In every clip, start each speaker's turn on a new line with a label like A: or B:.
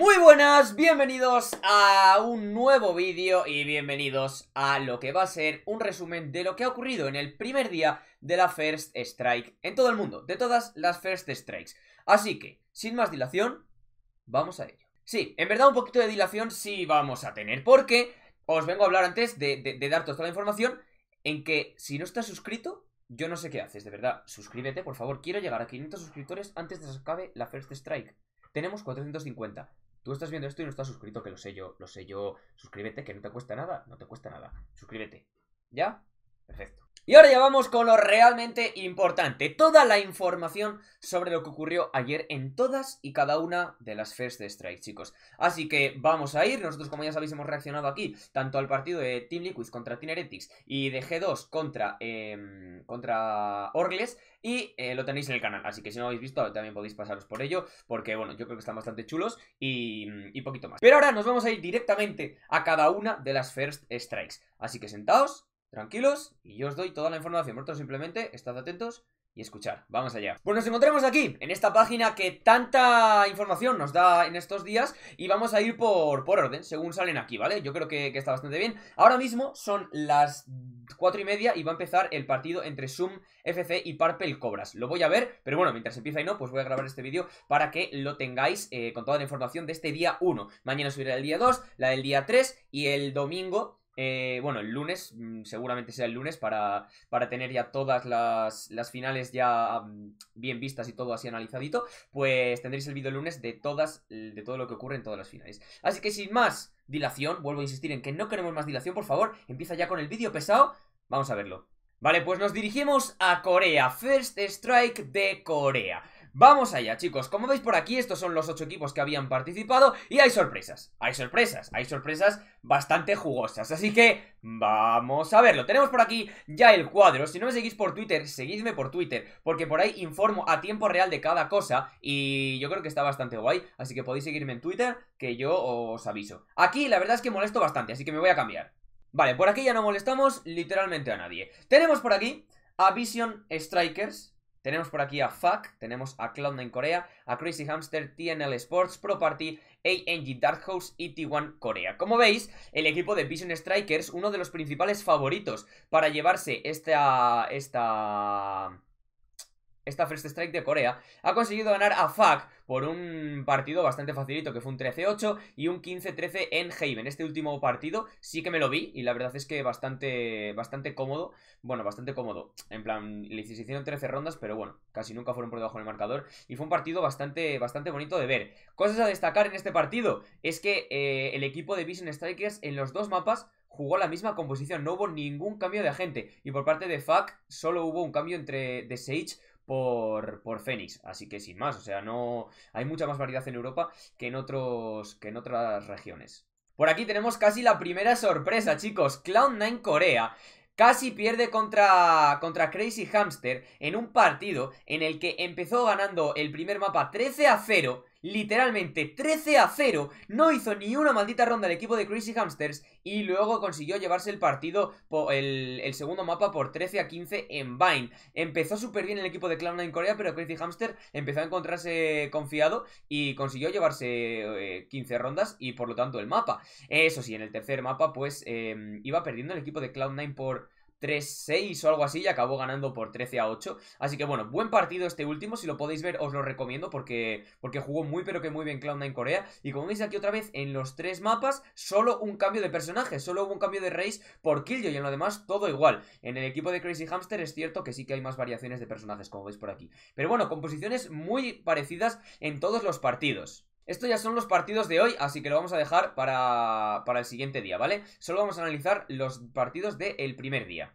A: Muy buenas, bienvenidos a un nuevo vídeo y bienvenidos a lo que va a ser un resumen de lo que ha ocurrido en el primer día de la First Strike en todo el mundo, de todas las First Strikes. Así que, sin más dilación, vamos a ello. Sí, en verdad un poquito de dilación sí vamos a tener, porque os vengo a hablar antes de, dar toda la información en que si no estás suscrito, yo no sé qué haces, de verdad, suscríbete, por favor, quiero llegar a 500 suscriptores antes de que acabe la First Strike. Tenemos 450. Tú estás viendo esto y no estás suscrito, que lo sé yo, lo sé yo. Suscríbete, que no te cuesta nada, no te cuesta nada. Suscríbete. ¿Ya? Perfecto. Y ahora ya vamos con lo realmente importante, toda la información sobre lo que ocurrió ayer en todas y cada una de las First Strikes chicos. Así que vamos a ir, nosotros como ya sabéis hemos reaccionado aquí, tanto al partido de Team Liquid contra Tineretics y de G2 contra, em, contra Orgles, y eh, lo tenéis en el canal, así que si no lo habéis visto también podéis pasaros por ello, porque bueno, yo creo que están bastante chulos y, y poquito más. Pero ahora nos vamos a ir directamente a cada una de las First Strikes, así que sentaos tranquilos y yo os doy toda la información. Vosotros simplemente estad atentos y escuchar. Vamos allá. Pues nos encontramos aquí, en esta página que tanta información nos da en estos días y vamos a ir por, por orden, según salen aquí, ¿vale? Yo creo que, está bastante bien. Ahora mismo son las cuatro y media y va a empezar el partido entre Zoom FC y Parpel Cobras. Lo voy a ver, pero bueno, mientras empieza y no, pues voy a grabar este vídeo para que lo tengáis eh, con toda la información de este día 1. Mañana subirá el día 2, la del día 3 y el domingo eh, bueno, el lunes, mm, seguramente sea el lunes, para, tener ya todas las, finales ya mm, bien vistas y todo así analizadito, pues tendréis el vídeo el lunes de todas, de todo lo que ocurre en todas las finales. Así que sin más dilación, vuelvo a insistir en que no queremos más dilación, por favor, empieza ya con el vídeo pesado, vamos a verlo. Vale, pues nos dirigimos a Corea, First Strike de Corea. Vamos allá, chicos. Como veis por aquí, estos son los ocho equipos que habían participado y hay sorpresas. Hay sorpresas, hay sorpresas bastante jugosas. Así que vamos a verlo. Tenemos por aquí ya el cuadro. Si no me seguís por Twitter, seguidme por Twitter, porque por ahí informo a tiempo real de cada cosa y yo creo que está bastante guay. Así que podéis seguirme en Twitter, que yo os aviso. Aquí la verdad es que molesto bastante, así que me voy a cambiar. Vale, por aquí ya no molestamos literalmente a nadie. Tenemos por aquí a Vision Strikers, tenemos por aquí a Fuck, tenemos a Cloud9 Corea, a Crazy Hamster, TNL Sports, Pro Party, ANG Dark House y T1 Corea. Como veis, el equipo de Vision Strikers, uno de los principales favoritos para llevarse esta... esta esta First Strike de Corea, ha conseguido ganar a FAC por un partido bastante facilito, que fue un 13-8 y un 15-13 en Haven. Este último partido sí que me lo vi y la verdad es que bastante, bastante cómodo, bueno, bastante cómodo. En plan, le hicieron 13 rondas, pero bueno, casi nunca fueron por debajo del marcador y fue un partido bastante, bastante bonito de ver. Cosas a destacar en este partido es que eh, el equipo de Vision Strikers en los dos mapas jugó la misma composición, no hubo ningún cambio de agente. Y por parte de FAC solo hubo un cambio entre de Sage por, por Fénix. Así que sin más, o sea, no hay mucha más variedad en Europa que en, otros, que en otras regiones. Por aquí tenemos casi la primera sorpresa, chicos. Cloud9 Corea casi pierde contra, contra Crazy Hamster en un partido en el que empezó ganando el primer mapa 13 a 0 literalmente 13 a 0, no hizo ni una maldita ronda el equipo de Crazy Hamsters y luego consiguió llevarse el partido, por el, segundo mapa por 13 a 15 en Vine. Empezó súper bien el equipo de Cloud9 Corea, pero Crazy Hamster empezó a encontrarse confiado y consiguió llevarse 15 eh, rondas y por lo tanto el mapa. Eso sí, en el tercer mapa pues eh, iba perdiendo el equipo de Cloud9 por... 3-6 o algo así y acabó ganando por 13 a 8. Así que bueno, buen partido este último, si lo podéis ver os lo recomiendo porque, porque jugó muy pero que muy bien Cloud9 Corea. Y como veis aquí otra vez, en los tres mapas solo un cambio de personaje, solo hubo un cambio de race por Killjoy y en lo demás todo igual. En el equipo de Crazy Hamster es cierto que sí que hay más variaciones de personajes como veis por aquí. Pero bueno, composiciones muy parecidas en todos los partidos. Esto ya son los partidos de hoy, así que lo vamos a dejar para, el siguiente día, ¿vale? Solo vamos a analizar los partidos del primer día.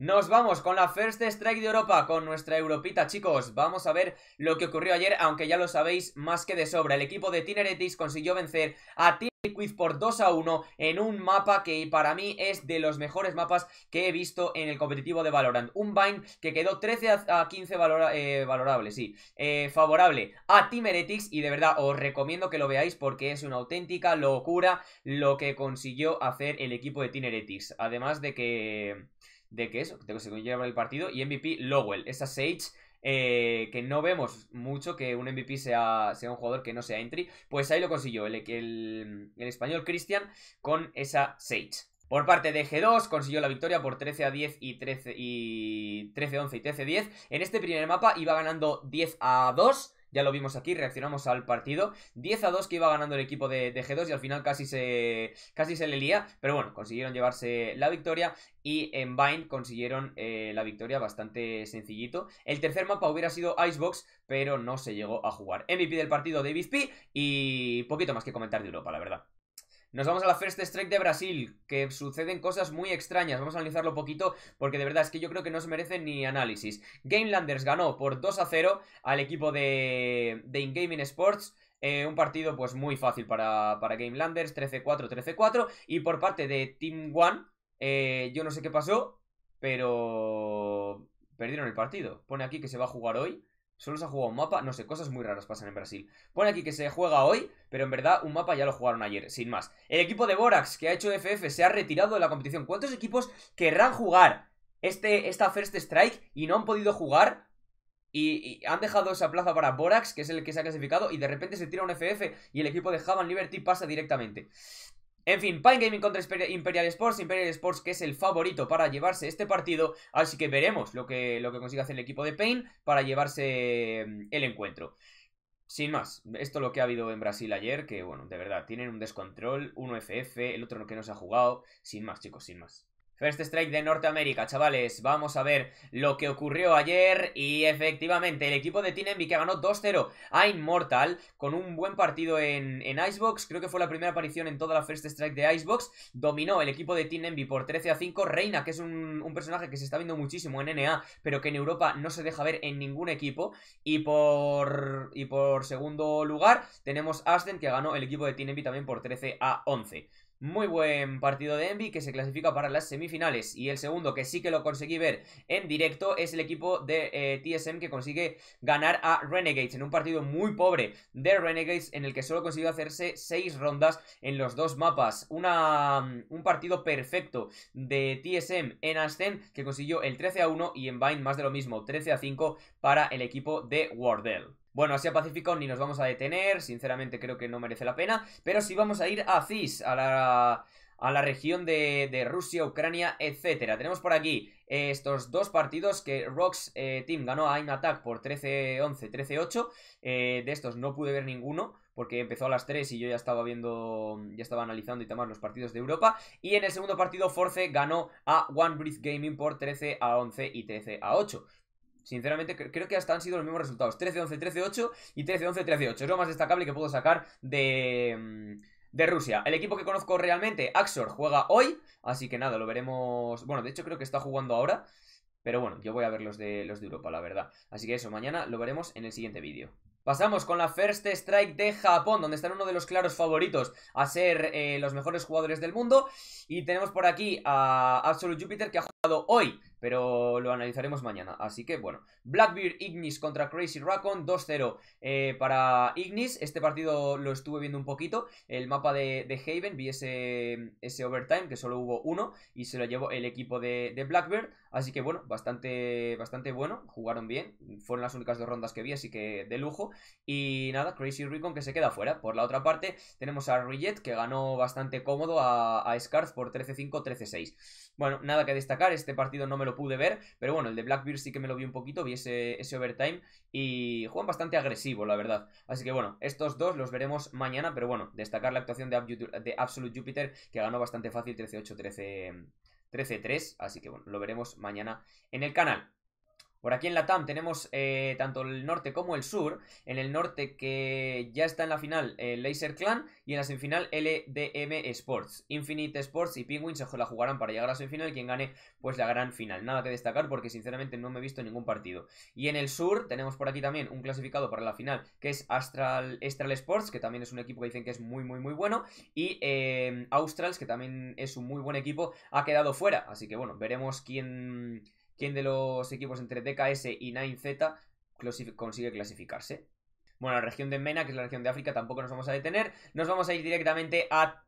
A: Nos vamos con la First Strike de Europa, con nuestra Europita, chicos. Vamos a ver lo que ocurrió ayer, aunque ya lo sabéis más que de sobra. El equipo de Tineretis consiguió vencer a Team por 2 a 1 en un mapa que para mí es de los mejores mapas que he visto en el competitivo de Valorant. Un bind que quedó 13 a 15 eh, valorable, sí, eh, favorable a Team y de verdad os recomiendo que lo veáis porque es una auténtica locura lo que consiguió hacer el equipo de Tineretics Además de que de que eso, tengo que se conlleva el partido. Y MVP Lowell, esa Sage eh, que no vemos mucho que un MVP sea, sea un jugador que no sea entry, pues ahí lo consiguió el, el, el español Christian con esa Sage. Por parte de G2 consiguió la victoria por 13 a 10 y 13 y 13 11 y 13 10. En este primer mapa iba ganando 10 a 2 ya lo vimos aquí, reaccionamos al partido. 10 a 2 que iba ganando el equipo de, G2 y al final casi se, casi se le lía, pero bueno, consiguieron llevarse la victoria y en Vine consiguieron eh, la victoria bastante sencillito. El tercer mapa hubiera sido Icebox, pero no se llegó a jugar. MVP del partido Davis P y poquito más que comentar de Europa, la verdad. Nos vamos a la First Strike de Brasil, que suceden cosas muy extrañas. Vamos a analizarlo poquito, porque de verdad es que yo creo que no se merece ni análisis. Gamelanders ganó por 2 a 0 al equipo de, de Ingaming Sports. Eh, un partido pues muy fácil para, para Gamelanders, 13-4, 13-4. Y por parte de Team One, eh, yo no sé qué pasó, pero perdieron el partido. Pone aquí que se va a jugar hoy. Solo se ha jugado un mapa, no sé, cosas muy raras pasan en Brasil. Pone aquí que se juega hoy, pero en verdad un mapa ya lo jugaron ayer, sin más. El equipo de Borax que ha hecho FF se ha retirado de la competición. ¿Cuántos equipos querrán jugar este, esta First Strike y no han podido jugar? Y, y, han dejado esa plaza para Borax, que es el que se ha clasificado, y de repente se tira un FF y el equipo de Havan Liberty pasa directamente. En fin, Pine Gaming contra Imperial Sports, Imperial Sports que es el favorito para llevarse este partido, así que veremos lo que, lo que consiga hacer el equipo de Pain para llevarse mm, el encuentro. Sin más, esto lo que ha habido en Brasil ayer, que bueno, de verdad, tienen un descontrol, uno e FF, el otro que no se ha jugado, sin más chicos, sin más. First Strike de Norteamérica, chavales, vamos a ver lo que ocurrió ayer y efectivamente el equipo de Team Envy que ganó 2-0 a Immortal con un buen partido en, Icebox, creo que fue la primera aparición en toda la First Strike de Icebox, dominó el equipo de Team Envy por 13-5, Reina que es un, personaje que se está viendo muchísimo en NA pero que en Europa no se deja ver en ningún equipo y por, y por segundo lugar tenemos Asden que ganó el equipo de Team Envy también por 13-11. Muy buen partido de Envy que se clasifica para las semifinales. Y el segundo que sí que lo conseguí ver en directo es el equipo de eh, TSM que consigue ganar a Renegades en un partido muy pobre de Renegades en el que solo consiguió hacerse 6 rondas en los dos mapas. Una, mm, un partido perfecto de TSM en Ascend que consiguió el 13 a 1 y en Vine más de lo mismo, 13 a 5 para el equipo de Wardell. Bueno, Asia Pacífico ni nos vamos a detener, sinceramente creo que no merece la pena, pero sí vamos a ir a CIS, a la, a la región de, de Rusia, Ucrania, etcétera. Tenemos por aquí eh, estos dos partidos que Rox eh, Team ganó a Aim Attack por 13-11, 13-8. Eh, de estos no pude ver ninguno porque empezó a las 3 y yo ya estaba viendo, ya estaba analizando y tomando los partidos de Europa. Y en el segundo partido Force ganó a One Breath Gaming por 13 a 11 y 13 a 8. Sinceramente, creo que hasta han sido los mismos resultados. 13-11, 13-8 y 13-11, 13-8. Es lo más destacable que puedo sacar mm, de Rusia. El equipo que conozco realmente, Axor, juega hoy, así que nada, lo veremos... Bueno, de hecho creo que está jugando ahora, pero bueno, yo voy a ver los de, los de Europa, la verdad. Así que eso, mañana lo veremos en el siguiente vídeo. Pasamos con la First Strike de Japón, donde están uno de los claros favoritos a ser eh, los mejores jugadores del mundo. Y tenemos por aquí a Absolute Jupiter, que ha jugado hoy pero lo analizaremos mañana. Así que bueno, Blackbeard Ignis contra Crazy Raccoon, 2-0 eh, para Ignis. Este partido lo estuve viendo un poquito, el mapa de, Haven, vi ese, overtime que solo hubo uno y se lo llevó el equipo de, Blackbeard. Así que bueno, bastante, bastante bueno, jugaron bien, fueron las únicas dos rondas que vi, así que de lujo. Y nada, Crazy Raccoon que se queda fuera. Por la otra parte, tenemos a Rijet que ganó bastante cómodo a, a por 13-5, 13-6. Bueno, nada que destacar, este partido no me lo pude ver, pero bueno, el de Blackbeard sí que me lo vi un poquito, vi ese, ese overtime y juegan bastante agresivo, la verdad. Así que bueno, estos dos los veremos mañana, pero bueno, destacar la actuación de, de Absolute Jupiter, que ganó bastante fácil 13-8, 13... 13-3, así que bueno, lo veremos mañana en el canal. Por aquí en la TAM tenemos eh, tanto el norte como el sur. En el norte que ya está en la final el eh, Laser Clan y en la semifinal LDM Sports. Infinite Sports y Penguin se la jugarán para llegar a la semifinal y quien gane pues la gran final. Nada que destacar porque sinceramente no me he visto ningún partido. Y en el sur tenemos por aquí también un clasificado para la final que es Astral, Sports que también es un equipo que dicen que es muy muy muy bueno. Y eh, Australs que también es un muy buen equipo ha quedado fuera. Así que bueno, veremos quién quién de los equipos entre DKS y 9Z consigue clasificarse. Bueno, la región de MENA, que es la región de África, tampoco nos vamos a detener. Nos vamos a ir directamente a,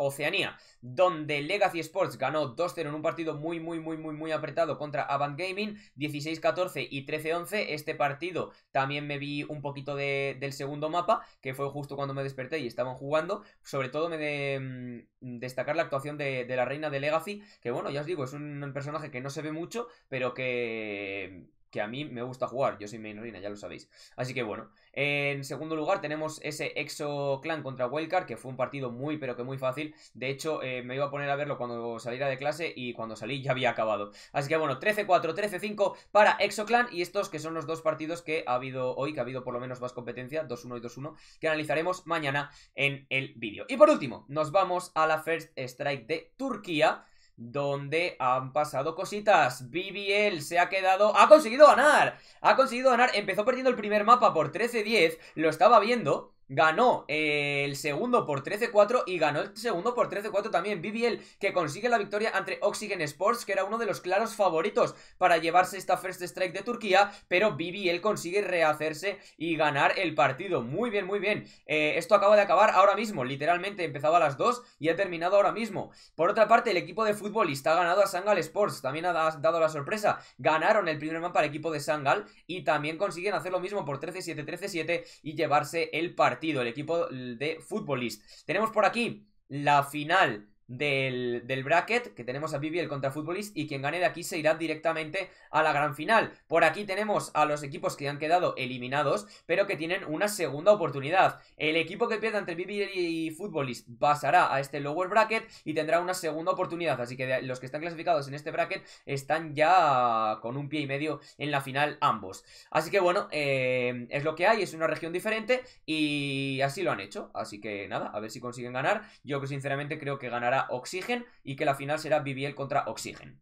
A: Oceanía, donde Legacy Sports ganó 2-0 en un partido muy, muy, muy, muy, muy apretado contra Avant Gaming, 16-14 y 13-11. Este partido también me vi un poquito del segundo mapa, que fue justo cuando me desperté y estaban jugando. Sobre todo me de, mm, destacar la actuación de, la reina de Legacy, que bueno, ya os digo, es un personaje que no se ve mucho, pero que que a mí me gusta jugar. Yo soy main ya lo sabéis. Así que bueno, en segundo lugar tenemos ese ExoClan contra Wildcard, que fue un partido muy pero que muy fácil. De hecho, eh, me iba a poner a verlo cuando saliera de clase y cuando salí ya había acabado. Así que bueno, 13-4, 13-5 para ExoClan y estos que son los dos partidos que ha habido hoy, que ha habido por lo menos más competencia, 2-1 y 2-1, que analizaremos mañana en el vídeo. Y por último, nos vamos a la First Strike de Turquía donde han pasado cositas. BBL se ha quedado... ¡Ha conseguido ganar! Ha conseguido ganar. Empezó perdiendo el primer mapa por 13-10. Lo estaba viendo ganó eh, el segundo por 13-4 y ganó el segundo por 13-4 también BBL, que consigue la victoria entre Oxygen Sports, que era uno de los claros favoritos para llevarse esta First Strike de Turquía, pero BBL consigue rehacerse y ganar el partido. Muy bien, muy bien. Eh, esto acaba de acabar ahora mismo, literalmente empezaba a las 2 y ha terminado ahora mismo. Por otra parte, el equipo de futbolista ha ganado a Sangal Sports, también ha dado la sorpresa. Ganaron el primer para el equipo de Sangal y también consiguen hacer lo mismo por 13-7, 13-7 y llevarse el partido el equipo de futbolist. Tenemos por aquí la final del, bracket, que tenemos a Vivi el Fútbolis, y quien gane de aquí se irá directamente a la gran final. Por aquí tenemos a los equipos que han quedado eliminados, pero que tienen una segunda oportunidad. El equipo que pierda entre Vivi y futbolist pasará a este lower bracket y tendrá una segunda oportunidad. Así que los que están clasificados en este bracket están ya con un pie y medio en la final ambos. Así que bueno, eh, es lo que hay, es una región diferente y así lo han hecho. Así que nada, a ver si consiguen ganar. Yo que sinceramente creo que ganará oxígeno y que la final será viviel contra oxígeno.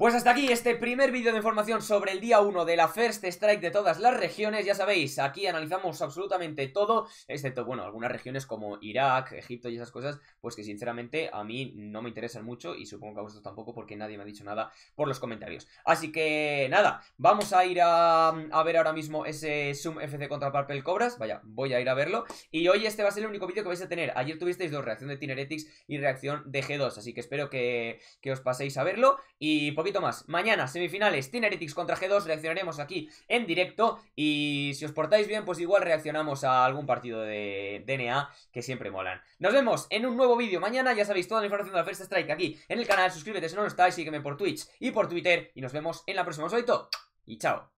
A: Pues hasta aquí este primer vídeo de información sobre el día 1 de la First Strike de todas las regiones. Ya sabéis, aquí analizamos absolutamente todo, excepto, bueno, algunas regiones como Irak, Egipto y esas cosas, pues que sinceramente a mí no me interesan mucho y supongo que a vosotros tampoco porque nadie me ha dicho nada por los comentarios. Así que nada, vamos a ir a, ver ahora mismo ese Zoom FC contra papel Cobras. Vaya, voy a ir a verlo. Y hoy este va a ser el único vídeo que vais a tener. Ayer tuvisteis dos, reacción de Tineretics y reacción de G2, así que espero que, os paséis a verlo y más. Mañana, semifinales, Tineritics contra G2, reaccionaremos aquí en directo y si os portáis bien, pues igual reaccionamos a algún partido de DNA que siempre molan. Nos vemos en un nuevo vídeo mañana, ya sabéis toda la información de la First Strike aquí en el canal, suscríbete si no lo estáis, sígueme por Twitch y por Twitter y nos vemos en la próxima. Un y chao.